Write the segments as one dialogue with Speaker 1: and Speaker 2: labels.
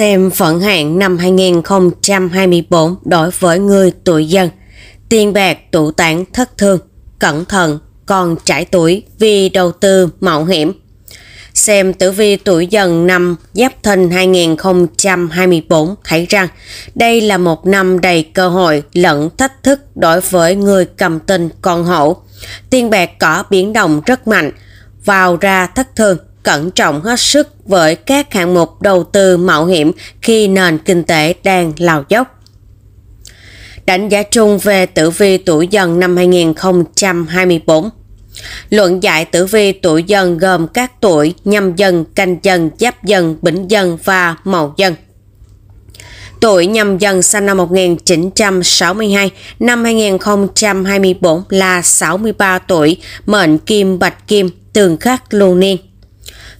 Speaker 1: xem phận hạn năm 2024 đối với người tuổi dân. Tiền bạc tụ tán thất thương, cẩn thận, còn trải tuổi vì đầu tư mạo hiểm. Xem tử vi tuổi dần năm Giáp Thìn 2024 thấy rằng đây là một năm đầy cơ hội lẫn thách thức đối với người cầm tinh con hậu. Tiền bạc có biến động rất mạnh, vào ra thất thường cẩn trọng hết sức với các hạng mục đầu tư mạo hiểm khi nền kinh tế đang lao dốc. Đánh giá chung về tử vi tuổi dần năm 2024 Luận giải tử vi tuổi dần gồm các tuổi nhâm dần, canh dần, giáp dần, bỉnh dần và mậu dần. Tuổi nhâm dần sinh năm 1962, năm 2024 là 63 tuổi, mệnh kim bạch kim, tường khắc lưu niên.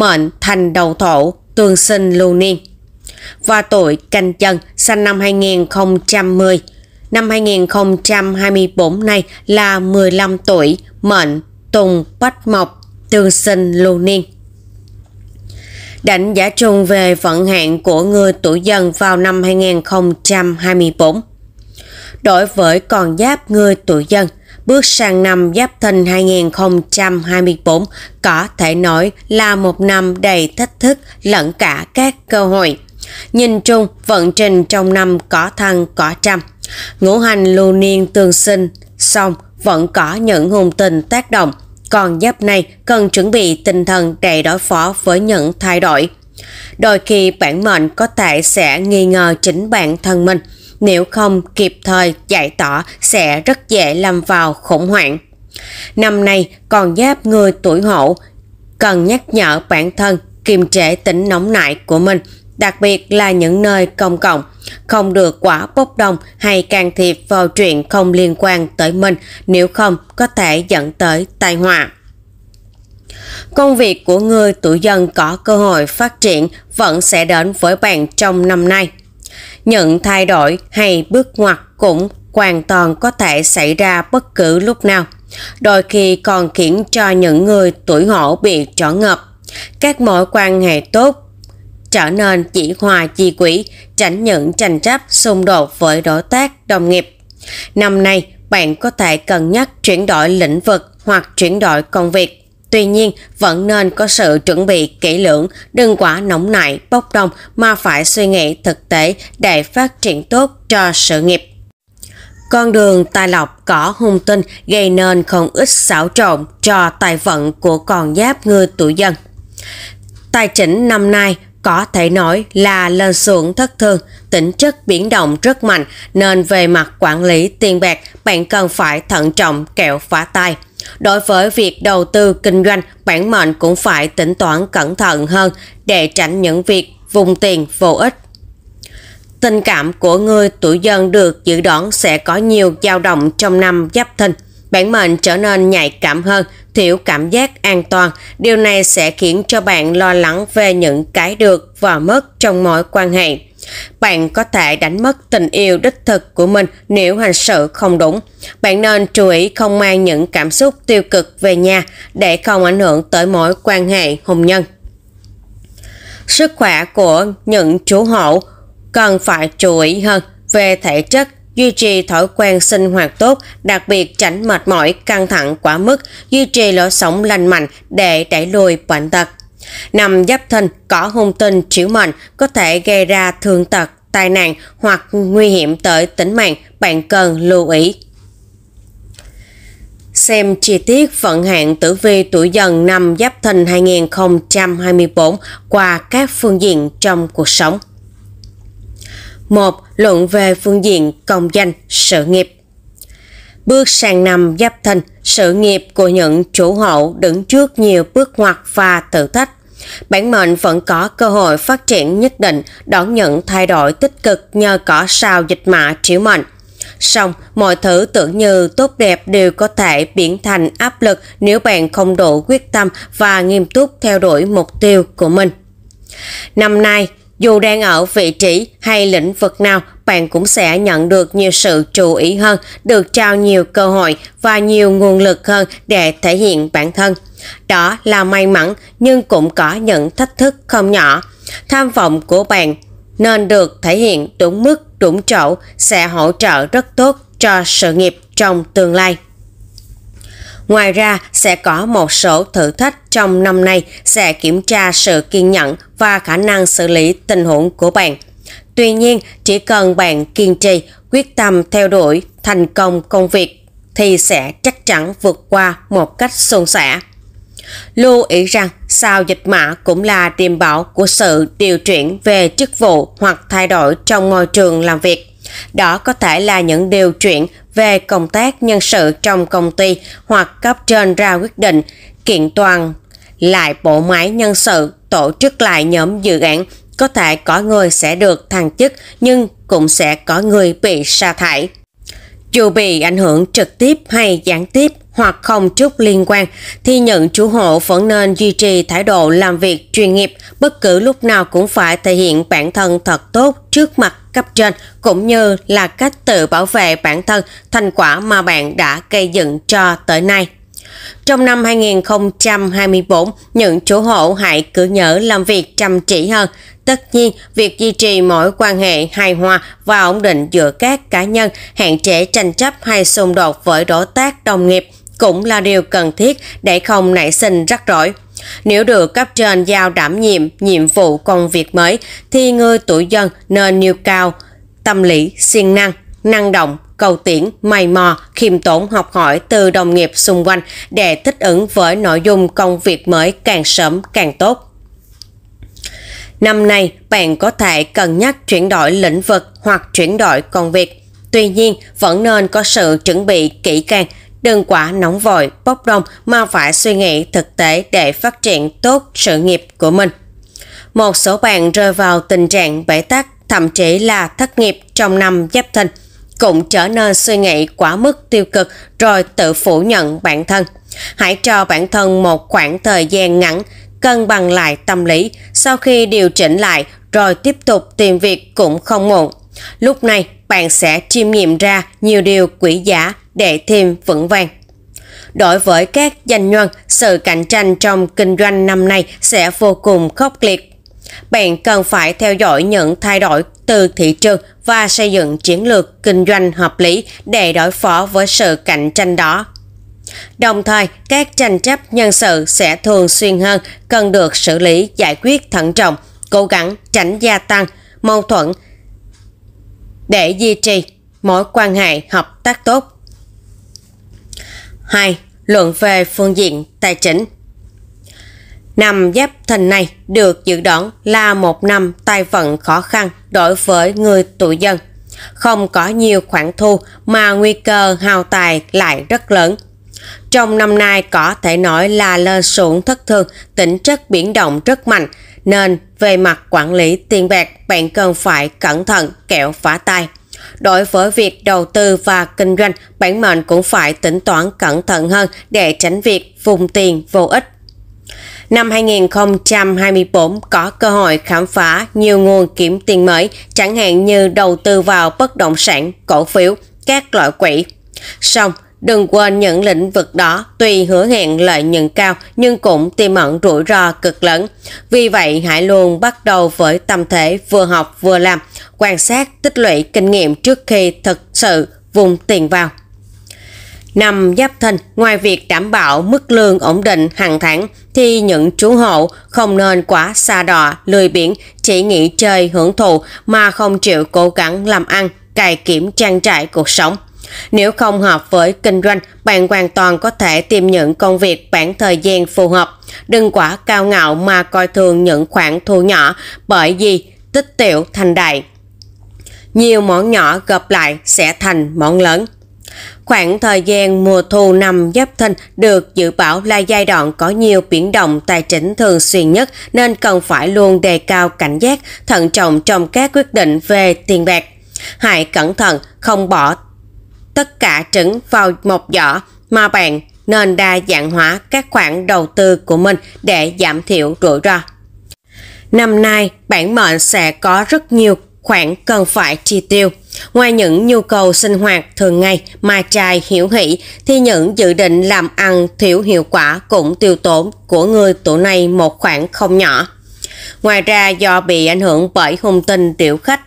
Speaker 1: mệnh thành đầu thổ, tương sinh lưu niên. Và tuổi canh dần sinh năm 2010. Năm 2024 này là 15 tuổi, mệnh tùng bách mộc, tương sinh lưu niên. Đánh giá chung về vận hạn của người tuổi dần vào năm 2024. Đối với con giáp người tuổi dần, bước sang năm Giáp Thìn 2024 có thể nói là một năm đầy thách thức lẫn cả các cơ hội. Nhìn chung, vận trình trong năm có thăng có trăm. Ngũ hành lưu niên tương sinh, song vẫn có những hung tình tác động. Còn giáp này cần chuẩn bị tinh thần để đối phó với những thay đổi. Đôi khi bản mệnh có thể sẽ nghi ngờ chính bản thân mình – nếu không kịp thời giải tỏa sẽ rất dễ lâm vào khủng hoảng. Năm nay còn giáp người tuổi hậu, cần nhắc nhở bản thân kiềm chế tính nóng nảy của mình, đặc biệt là những nơi công cộng, không được quá bốc đồng hay can thiệp vào chuyện không liên quan tới mình, nếu không có thể dẫn tới tai họa. Công việc của người tuổi dần có cơ hội phát triển vẫn sẽ đến với bạn trong năm nay. Những thay đổi hay bước ngoặt cũng hoàn toàn có thể xảy ra bất cứ lúc nào. Đôi khi còn khiến cho những người tuổi hổ bị trở ngập. Các mối quan hệ tốt trở nên chỉ hòa chi quỷ, tránh những tranh chấp xung đột với đối tác đồng nghiệp. Năm nay, bạn có thể cân nhắc chuyển đổi lĩnh vực hoặc chuyển đổi công việc. Tuy nhiên, vẫn nên có sự chuẩn bị kỹ lưỡng, đừng quá nóng nảy, bốc đồng mà phải suy nghĩ thực tế để phát triển tốt cho sự nghiệp. Con đường tài lộc có hung tinh gây nên không ít xáo trộn cho tài vận của con giáp người tuổi dân. Tài chính năm nay có thể nói là lên xuống thất thường, tính chất biến động rất mạnh nên về mặt quản lý tiền bạc bạn cần phải thận trọng kẹo phá tài Đối với việc đầu tư kinh doanh, bản mệnh cũng phải tính toán cẩn thận hơn để tránh những việc vùng tiền vô ích. Tình cảm của người tuổi dân được dự đoán sẽ có nhiều dao động trong năm giáp thìn. Bản mệnh trở nên nhạy cảm hơn, thiếu cảm giác an toàn. Điều này sẽ khiến cho bạn lo lắng về những cái được và mất trong mọi quan hệ. Bạn có thể đánh mất tình yêu đích thực của mình nếu hành sự không đúng. Bạn nên chú ý không mang những cảm xúc tiêu cực về nhà để không ảnh hưởng tới mối quan hệ hôn nhân. Sức khỏe của những chú hậu cần phải chú ý hơn về thể chất duy trì thói quen sinh hoạt tốt, đặc biệt tránh mệt mỏi, căng thẳng quá mức, duy trì lối sống lành mạnh để đẩy lùi bệnh tật. Nằm giáp thân có hung tinh chiếu mệnh có thể gây ra thương tật, tai nạn hoặc nguy hiểm tới tính mạng, bạn cần lưu ý. Xem chi tiết vận hạn tử vi tuổi dần năm Giáp Thìn 2024 qua các phương diện trong cuộc sống một Luận về phương diện công danh, sự nghiệp Bước sang năm Giáp Thìn, sự nghiệp của những chủ hộ đứng trước nhiều bước ngoặt và thử thách. Bản mệnh vẫn có cơ hội phát triển nhất định, đón nhận thay đổi tích cực nhờ cỏ sao dịch mã chiếu mệnh. Song, mọi thứ tưởng như tốt đẹp đều có thể biến thành áp lực nếu bạn không đủ quyết tâm và nghiêm túc theo đuổi mục tiêu của mình. Năm nay, dù đang ở vị trí hay lĩnh vực nào, bạn cũng sẽ nhận được nhiều sự chú ý hơn, được trao nhiều cơ hội và nhiều nguồn lực hơn để thể hiện bản thân. Đó là may mắn nhưng cũng có những thách thức không nhỏ. Tham vọng của bạn nên được thể hiện đúng mức, đúng chỗ sẽ hỗ trợ rất tốt cho sự nghiệp trong tương lai. Ngoài ra, sẽ có một số thử thách trong năm nay sẽ kiểm tra sự kiên nhẫn và khả năng xử lý tình huống của bạn. Tuy nhiên, chỉ cần bạn kiên trì, quyết tâm theo đuổi thành công công việc thì sẽ chắc chắn vượt qua một cách suôn sẻ. Lưu ý rằng sao dịch mã cũng là điềm bảo của sự điều chuyển về chức vụ hoặc thay đổi trong môi trường làm việc. Đó có thể là những điều chuyện về công tác nhân sự trong công ty hoặc cấp trên ra quyết định, kiện toàn lại bộ máy nhân sự, tổ chức lại nhóm dự án. Có thể có người sẽ được thăng chức nhưng cũng sẽ có người bị sa thải. Dù bị ảnh hưởng trực tiếp hay gián tiếp hoặc không chút liên quan, thì những chủ hộ vẫn nên duy trì thái độ làm việc chuyên nghiệp, bất cứ lúc nào cũng phải thể hiện bản thân thật tốt trước mặt cấp trên, cũng như là cách tự bảo vệ bản thân thành quả mà bạn đã gây dựng cho tới nay. Trong năm 2024, những chủ hộ hãy cứ nhớ làm việc chăm chỉ hơn. Tất nhiên, việc duy trì mối quan hệ hài hòa và ổn định giữa các cá nhân, hạn chế tranh chấp hay xung đột với đối tác đồng nghiệp cũng là điều cần thiết để không nảy sinh rắc rối. Nếu được cấp trên giao đảm nhiệm nhiệm vụ công việc mới thì người tuổi dân nên nêu cao tâm lý siêng năng, năng động, cầu tiễn, mày mò, khiêm tốn học hỏi từ đồng nghiệp xung quanh để thích ứng với nội dung công việc mới càng sớm càng tốt. Năm nay, bạn có thể cân nhắc chuyển đổi lĩnh vực hoặc chuyển đổi công việc. Tuy nhiên, vẫn nên có sự chuẩn bị kỹ càng, đừng quá nóng vội, bốc đồng mà phải suy nghĩ thực tế để phát triển tốt sự nghiệp của mình. Một số bạn rơi vào tình trạng bể tắc, thậm chí là thất nghiệp trong năm giáp thìn cũng trở nên suy nghĩ quá mức tiêu cực rồi tự phủ nhận bản thân. Hãy cho bản thân một khoảng thời gian ngắn, cân bằng lại tâm lý, sau khi điều chỉnh lại rồi tiếp tục tìm việc cũng không muộn. Lúc này bạn sẽ chiêm nghiệm ra nhiều điều quỷ giá để thêm vững vàng. Đối với các doanh nhân, sự cạnh tranh trong kinh doanh năm nay sẽ vô cùng khốc liệt. Bạn cần phải theo dõi những thay đổi từ thị trường và xây dựng chiến lược kinh doanh hợp lý để đối phó với sự cạnh tranh đó. Đồng thời, các tranh chấp nhân sự sẽ thường xuyên hơn cần được xử lý giải quyết thận trọng, cố gắng tránh gia tăng mâu thuẫn để duy trì mối quan hệ hợp tác tốt. 2. Luận về phương diện tài chính Năm Giáp Thìn này được dự đoán là một năm tài vận khó khăn đối với người tuổi dân. Không có nhiều khoản thu mà nguy cơ hào tài lại rất lớn. Trong năm nay có thể nói là lên xuống thất thường, tính chất biến động rất mạnh, nên về mặt quản lý tiền bạc bạn cần phải cẩn thận kẹo phá tài. Đối với việc đầu tư và kinh doanh, bản mệnh cũng phải tính toán cẩn thận hơn để tránh việc vùng tiền vô ích năm 2024 có cơ hội khám phá nhiều nguồn kiếm tiền mới, chẳng hạn như đầu tư vào bất động sản, cổ phiếu, các loại quỹ. Song, đừng quên những lĩnh vực đó tuy hứa hẹn lợi nhuận cao nhưng cũng tiềm ẩn rủi ro cực lớn. Vì vậy, hãy luôn bắt đầu với tâm thế vừa học vừa làm, quan sát tích lũy kinh nghiệm trước khi thực sự vùng tiền vào. Năm Giáp Thìn, ngoài việc đảm bảo mức lương ổn định hàng tháng, thì những chú hộ không nên quá xa đò lười biển, chỉ nghỉ chơi hưởng thụ mà không chịu cố gắng làm ăn, cài kiểm trang trải cuộc sống. Nếu không hợp với kinh doanh, bạn hoàn toàn có thể tìm những công việc bản thời gian phù hợp. Đừng quá cao ngạo mà coi thường những khoản thu nhỏ bởi vì tích tiểu thành đại. Nhiều món nhỏ gặp lại sẽ thành món lớn. Khoảng thời gian mùa thu năm Giáp Thìn được dự báo là giai đoạn có nhiều biến động tài chính thường xuyên nhất nên cần phải luôn đề cao cảnh giác, thận trọng trong các quyết định về tiền bạc. Hãy cẩn thận không bỏ tất cả trứng vào một giỏ mà bạn nên đa dạng hóa các khoản đầu tư của mình để giảm thiểu rủi ro. Năm nay, bản mệnh sẽ có rất nhiều khoản cần phải chi tiêu. Ngoài những nhu cầu sinh hoạt thường ngày mà trai hiểu hỷ thì những dự định làm ăn thiếu hiệu quả cũng tiêu tốn của người tuổi này một khoản không nhỏ. Ngoài ra do bị ảnh hưởng bởi hung tinh tiểu khách,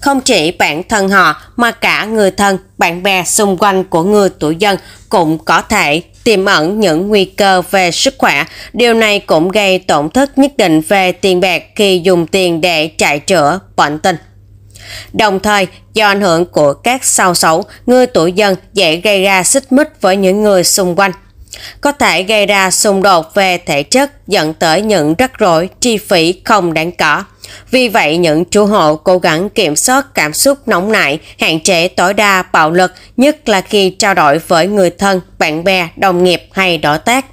Speaker 1: không chỉ bản thân họ mà cả người thân, bạn bè xung quanh của người tuổi dân cũng có thể tiềm ẩn những nguy cơ về sức khỏe. Điều này cũng gây tổn thất nhất định về tiền bạc khi dùng tiền để chạy chữa bệnh tình. Đồng thời, do ảnh hưởng của các sao xấu, người tuổi dần dễ gây ra xích mích với những người xung quanh. Có thể gây ra xung đột về thể chất dẫn tới những rắc rối, chi phí không đáng có. Vì vậy, những chủ hộ cố gắng kiểm soát cảm xúc nóng nảy, hạn chế tối đa bạo lực, nhất là khi trao đổi với người thân, bạn bè, đồng nghiệp hay đối tác.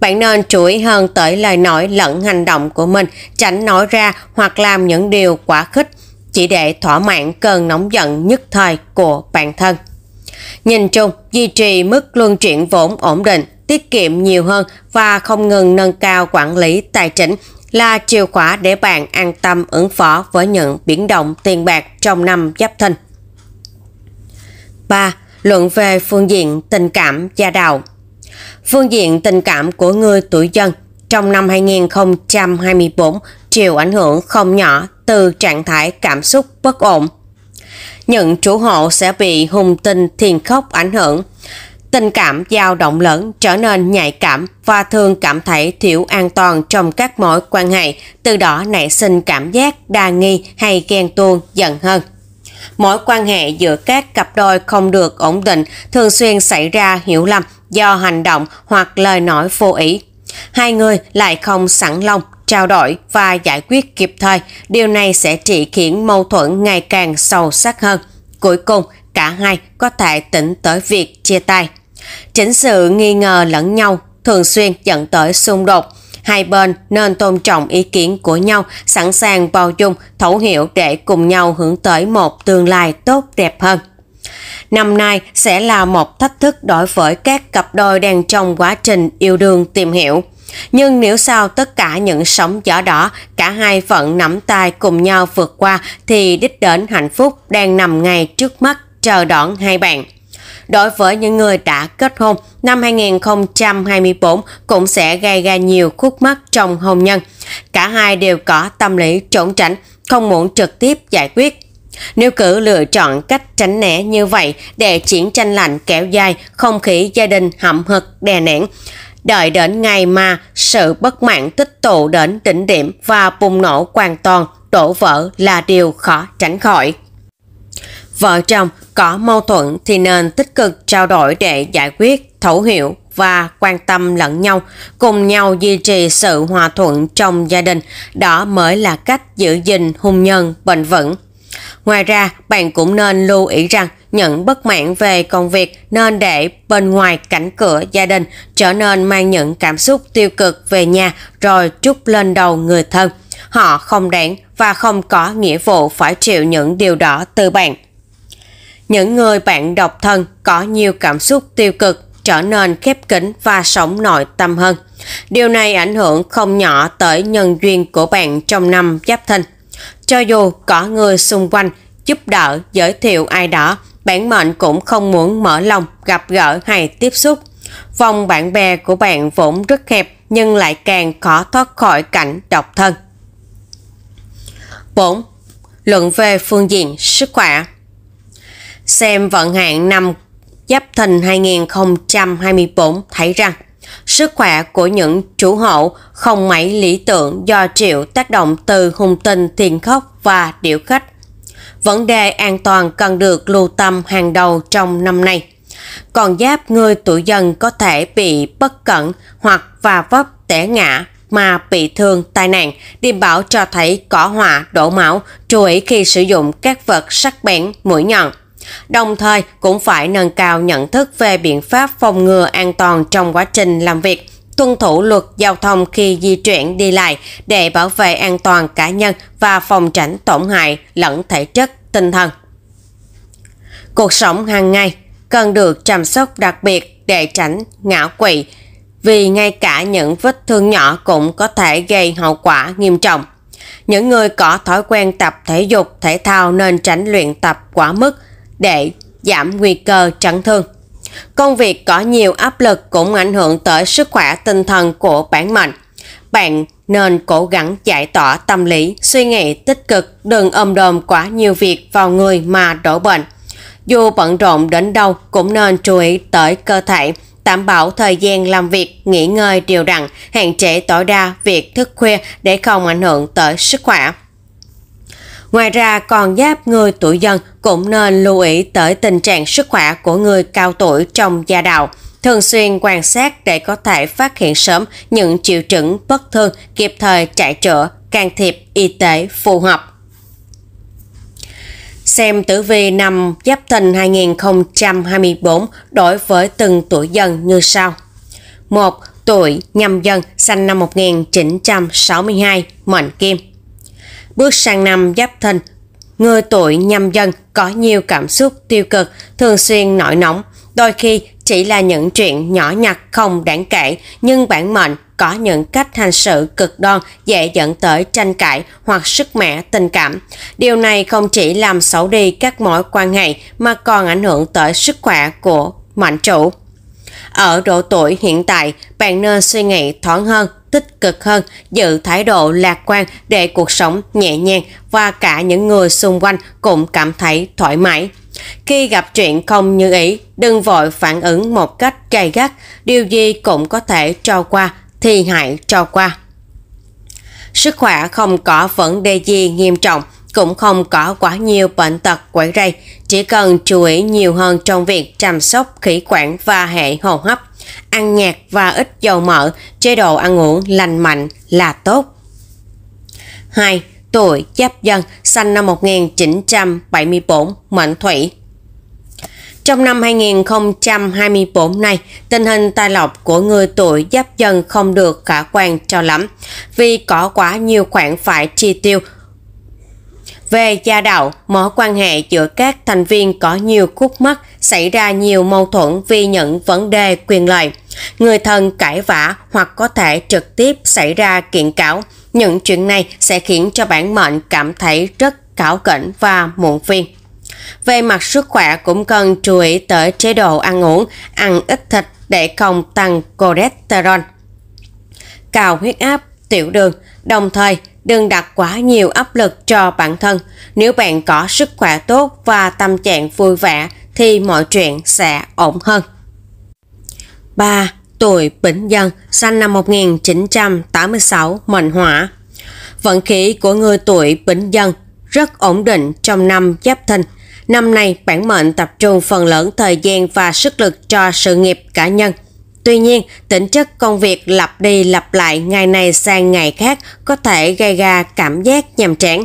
Speaker 1: Bạn nên chú ý hơn tới lời nói lẫn hành động của mình, tránh nói ra hoặc làm những điều quá khích chỉ để thỏa mãn cơn nóng giận nhất thời của bản thân. Nhìn chung, duy trì mức luân chuyển vốn ổn định, tiết kiệm nhiều hơn và không ngừng nâng cao quản lý tài chính là chìa khóa để bạn an tâm ứng phó với những biến động tiền bạc trong năm giáp thân. 3. Luận về phương diện tình cảm gia đạo Phương diện tình cảm của người tuổi dân trong năm 2024, chịu ảnh hưởng không nhỏ từ trạng thái cảm xúc bất ổn. Những chủ hộ sẽ bị hung tinh thiền khóc ảnh hưởng. Tình cảm dao động lớn trở nên nhạy cảm và thường cảm thấy thiếu an toàn trong các mối quan hệ, từ đó nảy sinh cảm giác đa nghi hay ghen tuông giận hơn mối quan hệ giữa các cặp đôi không được ổn định thường xuyên xảy ra hiểu lầm do hành động hoặc lời nói vô ý Hai người lại không sẵn lòng trao đổi và giải quyết kịp thời, điều này sẽ trị khiến mâu thuẫn ngày càng sâu sắc hơn. Cuối cùng, cả hai có thể tỉnh tới việc chia tay. Chính sự nghi ngờ lẫn nhau thường xuyên dẫn tới xung đột. Hai bên nên tôn trọng ý kiến của nhau, sẵn sàng bao dung, thấu hiểu để cùng nhau hướng tới một tương lai tốt đẹp hơn. Năm nay sẽ là một thách thức đối với các cặp đôi đang trong quá trình yêu đương tìm hiểu. Nhưng nếu sau tất cả những sóng gió đỏ, cả hai vẫn nắm tay cùng nhau vượt qua thì đích đến hạnh phúc đang nằm ngay trước mắt chờ đón hai bạn. Đối với những người đã kết hôn, năm 2024 cũng sẽ gây ra nhiều khúc mắc trong hôn nhân. Cả hai đều có tâm lý trốn tránh, không muốn trực tiếp giải quyết. Nếu cứ lựa chọn cách tránh né như vậy để chiến tranh lạnh kéo dài, không khí gia đình hậm hực đè nén, đợi đến ngày mà sự bất mãn tích tụ đến đỉnh điểm và bùng nổ hoàn toàn, đổ vỡ là điều khó tránh khỏi. Vợ chồng có mâu thuẫn thì nên tích cực trao đổi để giải quyết, thấu hiểu và quan tâm lẫn nhau, cùng nhau duy trì sự hòa thuận trong gia đình, đó mới là cách giữ gìn hôn nhân bền vững. Ngoài ra, bạn cũng nên lưu ý rằng những bất mãn về công việc nên để bên ngoài cánh cửa gia đình, trở nên mang những cảm xúc tiêu cực về nhà rồi trút lên đầu người thân. Họ không đáng và không có nghĩa vụ phải chịu những điều đó từ bạn. Những người bạn độc thân có nhiều cảm xúc tiêu cực trở nên khép kín và sống nội tâm hơn. Điều này ảnh hưởng không nhỏ tới nhân duyên của bạn trong năm Giáp Thìn. Cho dù có người xung quanh giúp đỡ, giới thiệu ai đó, bản mệnh cũng không muốn mở lòng, gặp gỡ hay tiếp xúc. Vòng bạn bè của bạn vốn rất hẹp nhưng lại càng khó thoát khỏi cảnh độc thân. 4. Luận về phương diện sức khỏe Xem vận hạn năm Giáp Thìn 2024 thấy rằng Sức khỏe của những chủ hộ không mấy lý tưởng do chịu tác động từ hung tinh thiên khốc và điệu khách. Vấn đề an toàn cần được lưu tâm hàng đầu trong năm nay. Còn giáp người tuổi dần có thể bị bất cẩn hoặc và vấp té ngã mà bị thương tai nạn, điềm bảo cho thấy cỏ hỏa, đổ máu, chú ý khi sử dụng các vật sắc bén, mũi nhọn. Đồng thời cũng phải nâng cao nhận thức về biện pháp phòng ngừa an toàn trong quá trình làm việc, tuân thủ luật giao thông khi di chuyển đi lại để bảo vệ an toàn cá nhân và phòng tránh tổn hại lẫn thể chất, tinh thần. Cuộc sống hàng ngày cần được chăm sóc đặc biệt để tránh ngã quỵ vì ngay cả những vết thương nhỏ cũng có thể gây hậu quả nghiêm trọng. Những người có thói quen tập thể dục, thể thao nên tránh luyện tập quá mức – để giảm nguy cơ chấn thương. Công việc có nhiều áp lực cũng ảnh hưởng tới sức khỏe tinh thần của bản mệnh. Bạn nên cố gắng giải tỏa tâm lý, suy nghĩ tích cực, đừng ôm đồm quá nhiều việc vào người mà đổ bệnh. Dù bận rộn đến đâu cũng nên chú ý tới cơ thể, đảm bảo thời gian làm việc, nghỉ ngơi đều đặn, hạn chế tối đa việc thức khuya để không ảnh hưởng tới sức khỏe. Ngoài ra còn giáp người tuổi dân cũng nên lưu ý tới tình trạng sức khỏe của người cao tuổi trong gia đạo. Thường xuyên quan sát để có thể phát hiện sớm những triệu chứng bất thường, kịp thời chạy chữa, can thiệp y tế phù hợp. Xem tử vi năm Giáp Thìn 2024 đối với từng tuổi dần như sau. 1. Tuổi nhâm dần, sinh năm 1962, mệnh kim, Bước sang năm giáp thân người tuổi nhâm dần có nhiều cảm xúc tiêu cực, thường xuyên nổi nóng. Đôi khi chỉ là những chuyện nhỏ nhặt không đáng kể, nhưng bản mệnh có những cách hành sự cực đoan dễ dẫn tới tranh cãi hoặc sức mẻ tình cảm. Điều này không chỉ làm xấu đi các mối quan hệ mà còn ảnh hưởng tới sức khỏe của mệnh chủ. Ở độ tuổi hiện tại, bạn nên suy nghĩ thoáng hơn, tích cực hơn, giữ thái độ lạc quan để cuộc sống nhẹ nhàng và cả những người xung quanh cũng cảm thấy thoải mái. Khi gặp chuyện không như ý, đừng vội phản ứng một cách gay gắt, điều gì cũng có thể cho qua thì hãy cho qua. Sức khỏe không có vấn đề gì nghiêm trọng, cũng không có quá nhiều bệnh tật quẩy rầy, chỉ cần chú ý nhiều hơn trong việc chăm sóc khí quản và hệ hô hấp, ăn nhạt và ít dầu mỡ, chế độ ăn uống lành mạnh là tốt. 2. Tuổi Giáp Dân, sinh năm 1974, mệnh Thủy, trong năm 2024 này, tình hình tài lộc của người tuổi giáp dần không được khả quan cho lắm vì có quá nhiều khoản phải chi tiêu về gia đạo, mối quan hệ giữa các thành viên có nhiều khúc mắc, xảy ra nhiều mâu thuẫn vì những vấn đề quyền lợi. Người thân cãi vã hoặc có thể trực tiếp xảy ra kiện cáo. Những chuyện này sẽ khiến cho bản mệnh cảm thấy rất cảo cảnh và muộn phiền. Về mặt sức khỏe cũng cần chú ý tới chế độ ăn uống, ăn ít thịt để không tăng cholesterol, cao huyết áp, tiểu đường, đồng thời Đừng đặt quá nhiều áp lực cho bản thân. Nếu bạn có sức khỏe tốt và tâm trạng vui vẻ thì mọi chuyện sẽ ổn hơn. 3. Tuổi Bính Dân, sinh năm 1986, Mệnh Hỏa. Vận khí của người tuổi Bính Dân rất ổn định trong năm Giáp Thìn. Năm nay, bản mệnh tập trung phần lớn thời gian và sức lực cho sự nghiệp cá nhân – Tuy nhiên, tính chất công việc lặp đi lặp lại ngày này sang ngày khác có thể gây ra cảm giác nhàm chán.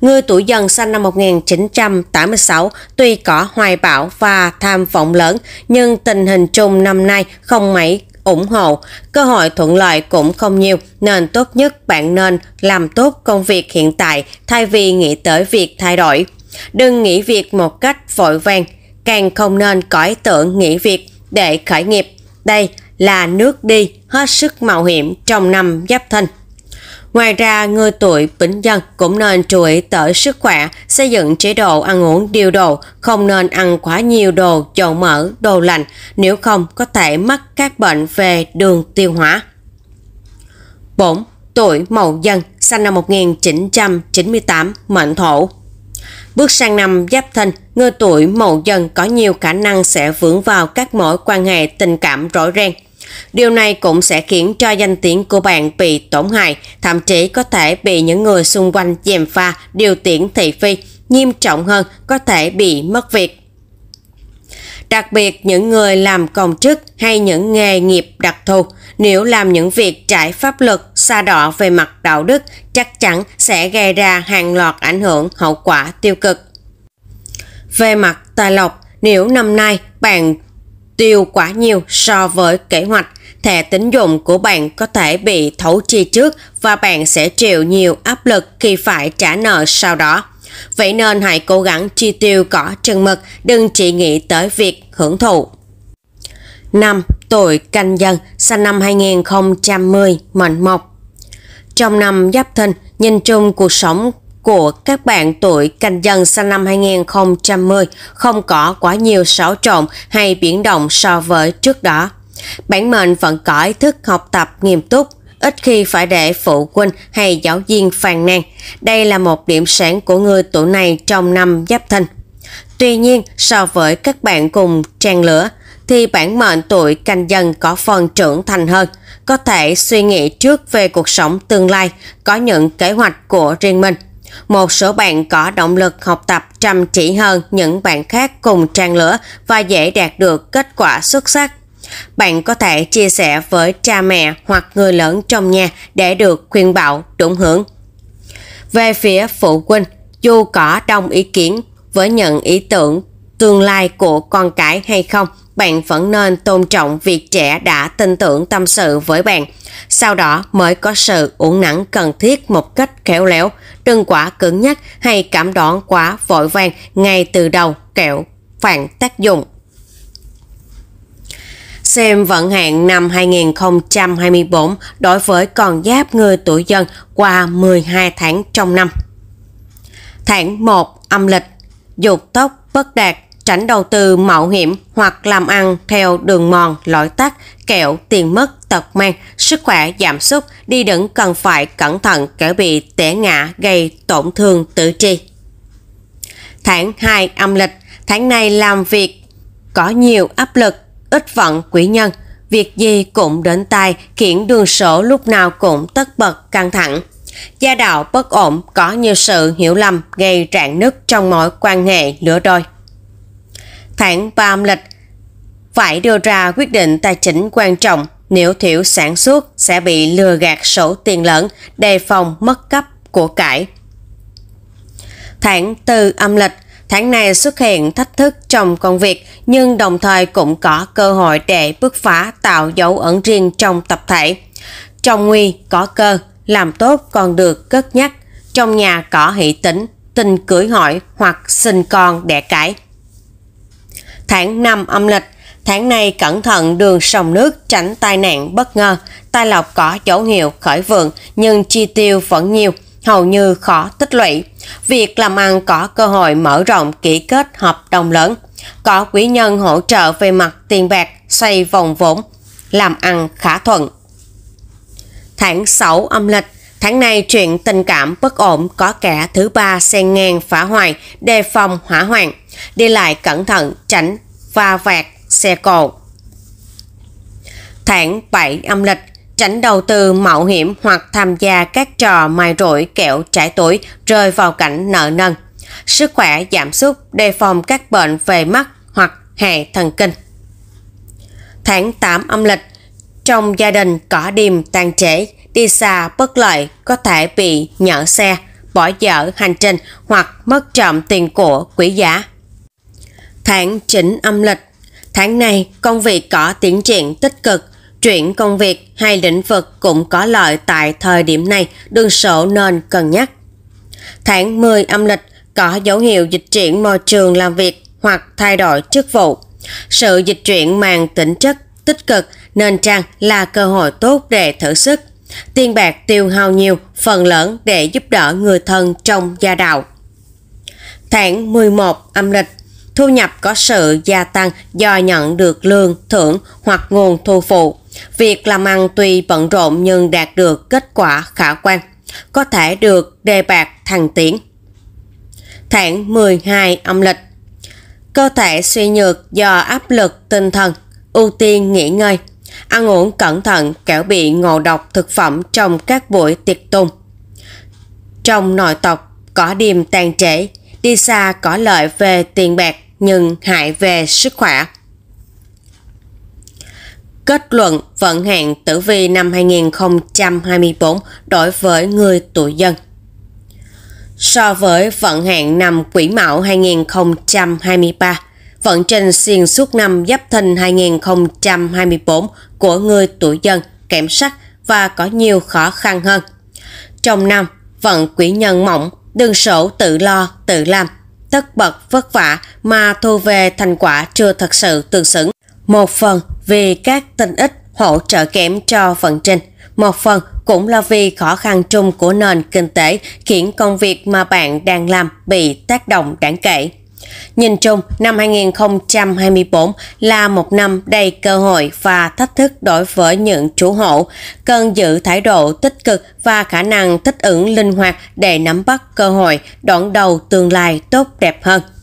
Speaker 1: Người tuổi dần sinh năm 1986 tuy có hoài bão và tham vọng lớn, nhưng tình hình chung năm nay không mấy ủng hộ, cơ hội thuận lợi cũng không nhiều nên tốt nhất bạn nên làm tốt công việc hiện tại thay vì nghĩ tới việc thay đổi. Đừng nghĩ việc một cách vội vàng, càng không nên cõi tưởng nghĩ việc để khởi nghiệp đây là nước đi hết sức mạo hiểm trong năm giáp thân. Ngoài ra, người tuổi bính dân cũng nên chú ý tới sức khỏe, xây dựng chế độ ăn uống điều độ, không nên ăn quá nhiều đồ, dầu mỡ, đồ lạnh, nếu không có thể mắc các bệnh về đường tiêu hóa. 4. Tuổi Mậu Dân, sinh năm 1998, mệnh thổ, Bước sang năm giáp thân, người tuổi mậu dần có nhiều khả năng sẽ vướng vào các mối quan hệ tình cảm rõ ràng. Điều này cũng sẽ khiến cho danh tiếng của bạn bị tổn hại, thậm chí có thể bị những người xung quanh dèm pha, điều tiễn thị phi, nghiêm trọng hơn có thể bị mất việc. Đặc biệt những người làm công chức hay những nghề nghiệp đặc thù, nếu làm những việc trải pháp luật, xa đỏ về mặt đạo đức, chắc chắn sẽ gây ra hàng loạt ảnh hưởng hậu quả tiêu cực. Về mặt tài lộc, nếu năm nay bạn tiêu quá nhiều so với kế hoạch, thẻ tín dụng của bạn có thể bị thấu chi trước và bạn sẽ chịu nhiều áp lực khi phải trả nợ sau đó. Vậy nên hãy cố gắng chi tiêu có chừng mực, đừng chỉ nghĩ tới việc hưởng thụ. 5 tuổi canh dần, sinh năm 2010, mệnh mộc. Trong năm Giáp thân nhìn chung cuộc sống của các bạn tuổi canh dần sinh năm 2010 không có quá nhiều xáo trộn hay biến động so với trước đó. Bản mệnh vẫn có ý thức học tập nghiêm túc, ít khi phải để phụ huynh hay giáo viên phàn nàn. Đây là một điểm sáng của người tuổi này trong năm Giáp thân Tuy nhiên, so với các bạn cùng trang lửa, thì bản mệnh tuổi canh dần có phần trưởng thành hơn, có thể suy nghĩ trước về cuộc sống tương lai, có những kế hoạch của riêng mình. Một số bạn có động lực học tập chăm chỉ hơn những bạn khác cùng trang lửa và dễ đạt được kết quả xuất sắc. Bạn có thể chia sẻ với cha mẹ hoặc người lớn trong nhà để được khuyên bảo đúng hưởng. Về phía phụ huynh, dù có đồng ý kiến với những ý tưởng tương lai của con cái hay không bạn vẫn nên tôn trọng việc trẻ đã tin tưởng tâm sự với bạn. Sau đó mới có sự uổng nắn cần thiết một cách khéo léo, đừng quá cứng nhắc hay cảm đoán quá vội vàng ngay từ đầu kẹo phản tác dụng. Xem vận hạn năm 2024 đối với con giáp người tuổi dân qua 12 tháng trong năm. Tháng 1 âm lịch, dục tốc bất đạt, tránh đầu tư mạo hiểm hoặc làm ăn theo đường mòn, lõi tắt, kẹo, tiền mất, tật mang, sức khỏe giảm sút, đi đứng cần phải cẩn thận kẻ bị tẻ ngã gây tổn thương tử tri. Tháng 2 âm lịch, tháng này làm việc có nhiều áp lực, ít vận quỷ nhân, việc gì cũng đến tay khiến đường sổ lúc nào cũng tất bật căng thẳng. Gia đạo bất ổn có nhiều sự hiểu lầm gây rạn nứt trong mối quan hệ lửa đôi tháng và âm lịch. Phải đưa ra quyết định tài chính quan trọng nếu thiểu sản xuất sẽ bị lừa gạt sổ tiền lớn, đề phòng mất cấp của cải. Tháng 4 âm lịch Tháng này xuất hiện thách thức trong công việc nhưng đồng thời cũng có cơ hội để bứt phá tạo dấu ấn riêng trong tập thể. Trong nguy có cơ, làm tốt còn được cất nhắc. Trong nhà có hỷ tính, tình cưới hỏi hoặc sinh con đẻ cái tháng 5 âm lịch. Tháng này cẩn thận đường sông nước tránh tai nạn bất ngờ. Tài lộc có dấu hiệu khởi vượng nhưng chi tiêu vẫn nhiều, hầu như khó tích lũy. Việc làm ăn có cơ hội mở rộng ký kết hợp đồng lớn. Có quý nhân hỗ trợ về mặt tiền bạc, xoay vòng vốn, làm ăn khả thuận. Tháng 6 âm lịch Tháng nay chuyện tình cảm bất ổn có kẻ thứ ba xen ngang phá hoại, đề phòng hỏa hoạn. Đi lại cẩn thận, tránh va vẹt xe cộ. Tháng 7 âm lịch tránh đầu tư mạo hiểm hoặc tham gia các trò mài rỗi kẹo trải tuổi rơi vào cảnh nợ nần. Sức khỏe giảm sút đề phòng các bệnh về mắt hoặc hệ thần kinh. Tháng 8 âm lịch Trong gia đình có điềm tàn trễ, đi xa bất lợi có thể bị nhỡ xe, bỏ dở hành trình hoặc mất trộm tiền của quỹ giá. Tháng chỉnh âm lịch Tháng này, công việc có tiến triển tích cực, chuyển công việc hay lĩnh vực cũng có lợi tại thời điểm này, đương sổ nên cân nhắc. Tháng 10 âm lịch có dấu hiệu dịch chuyển môi trường làm việc hoặc thay đổi chức vụ. Sự dịch chuyển mang tính chất tích cực nên chăng là cơ hội tốt để thử sức, Tiền bạc tiêu hao nhiều, phần lớn để giúp đỡ người thân trong gia đạo. Tháng 11 âm lịch Thu nhập có sự gia tăng do nhận được lương, thưởng hoặc nguồn thu phụ. Việc làm ăn tuy bận rộn nhưng đạt được kết quả khả quan, có thể được đề bạc thăng tiến. Tháng 12 âm lịch Cơ thể suy nhược do áp lực tinh thần, ưu tiên nghỉ ngơi, ăn uống cẩn thận kẻo bị ngộ độc thực phẩm trong các buổi tiệc tùng. Trong nội tộc, có điềm tàn trễ, đi xa có lợi về tiền bạc nhưng hại về sức khỏe. Kết luận vận hạn tử vi năm 2024 đối với người tuổi dân. So với vận hạn năm Quỷ Mão 2023, vận trình xuyên suốt năm Giáp Thìn 2024 của người tuổi dân kém sắc và có nhiều khó khăn hơn. Trong năm, vận quỷ nhân mỏng, đừng sổ tự lo, tự làm, tất bật vất vả mà thu về thành quả chưa thật sự tương xứng. Một phần vì các tinh ích hỗ trợ kém cho vận trình, một phần cũng là vì khó khăn chung của nền kinh tế khiến công việc mà bạn đang làm bị tác động đáng kể. Nhìn chung, năm 2024 là một năm đầy cơ hội và thách thức đối với những chủ hộ, cần giữ thái độ tích cực và khả năng thích ứng linh hoạt để nắm bắt cơ hội đoạn đầu tương lai tốt đẹp hơn.